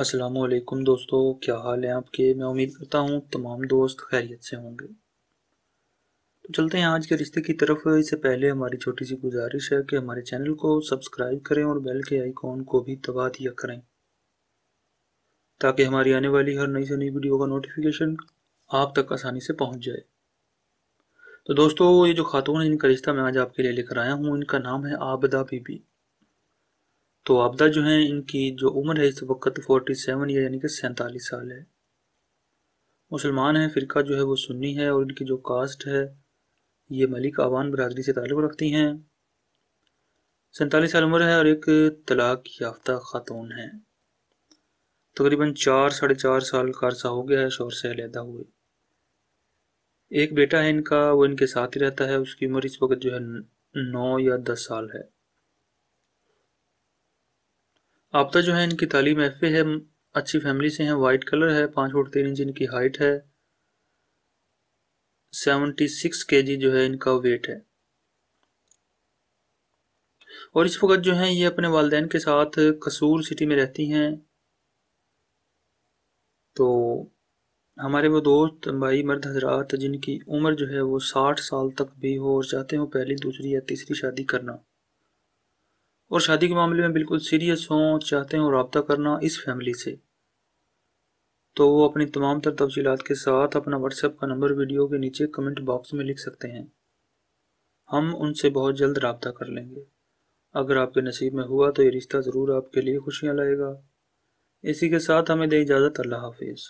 असलकुम दोस्तों क्या हाल है आपके मैं उम्मीद करता हूँ तमाम दोस्त खैरियत से होंगे तो चलते हैं आज के रिश्ते की तरफ इससे पहले हमारी छोटी सी गुजारिश है कि हमारे चैनल को सब्सक्राइब करें और बेल के आइकॉन को भी दबा दिया करें ताकि हमारी आने वाली हर नई से नई वीडियो का नोटिफिकेशन आप तक आसानी से पहुँच जाए तो दोस्तों ये जो खातून है इनका रिश्ता मैं आज आपके लिए लेकर आया हूँ इनका नाम है आबदा बीबी तो आपदा जो है इनकी जो उम्र है इस वक्त फोर्टी सेवन ईयर यानी कि सैंतालीस साल है मुसलमान हैं फ़िरका जो है वो सुन्नी है और इनकी जो कास्ट है ये मलिक आवान बरदरी से ताल्लुक़ रखती हैं सैंतालीस साल उम्र है और एक तलाक याफ्ता खातून है तकरीबन चार साढ़े चार साल का अरसा हो गया है शोर से अलहदा हुए एक बेटा है इनका वो इनके साथ ही रहता है उसकी उम्र इस वक्त जो है नौ या दस साल है आपदा जो है इनकी तालीम एफ है अच्छी फैमिली से हैं वाइट कलर है पाँच फुट तीन इंच इनकी हाइट है सेवनटी सिक्स के जी जो है इनका वेट है और इस वक्त जो है ये अपने वालदेन के साथ कसूर सिटी में रहती हैं तो हमारे वो दोस्त भाई मर्द हजरात जिनकी उम्र जो है वो साठ साल तक भी हो और चाहते हो पहली दूसरी या तीसरी शादी करना और शादी के मामले में बिल्कुल सीरियस हों चाहते हों रबता करना इस फैमिली से तो वो अपनी तमाम तर तफसीत के साथ अपना व्हाट्सएप का नंबर वीडियो के नीचे कमेंट बॉक्स में लिख सकते हैं हम उनसे बहुत जल्द रबता कर लेंगे अगर आपके नसीब में हुआ तो ये रिश्ता ज़रूर आपके लिए खुशियाँ लाएगा इसी के साथ हमें दे इजाज़त अल्लाह हाफिज़